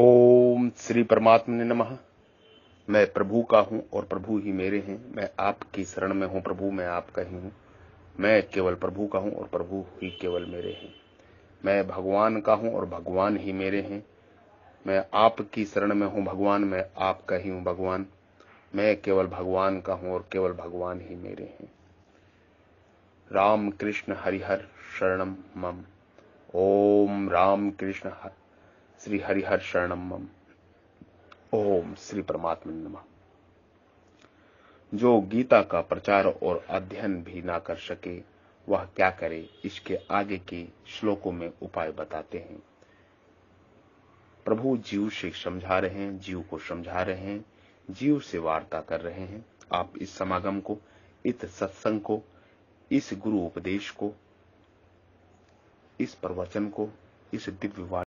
ओम श्री परमात्मा ने नमः मैं प्रभु का हूं और प्रभु ही मेरे हैं मैं आपकी शरण में हूं प्रभु मैं आपका ही हूं मैं केवल प्रभु का हूं और प्रभु ही केवल मेरे हैं मैं भगवान का हूं और भगवान ही मेरे हैं मैं आपकी शरण में हूं भगवान मैं आपका ही हूं भगवान मैं केवल भगवान का हूं और केवल भगवान ही मेरे हैं राम कृष्ण हरिहर शरणम मम ओम राम कृष्ण हर श्री हरिहर शरणम ओम श्री परमात्मा नम जो गीता का प्रचार और अध्ययन भी ना कर सके वह क्या करे इसके आगे के श्लोकों में उपाय बताते हैं प्रभु जीव से समझा रहे हैं जीव को समझा रहे हैं जीव से वार्ता कर रहे हैं आप इस समागम को इस सत्संग को इस गुरु उपदेश को इस प्रवचन को इस दिव्य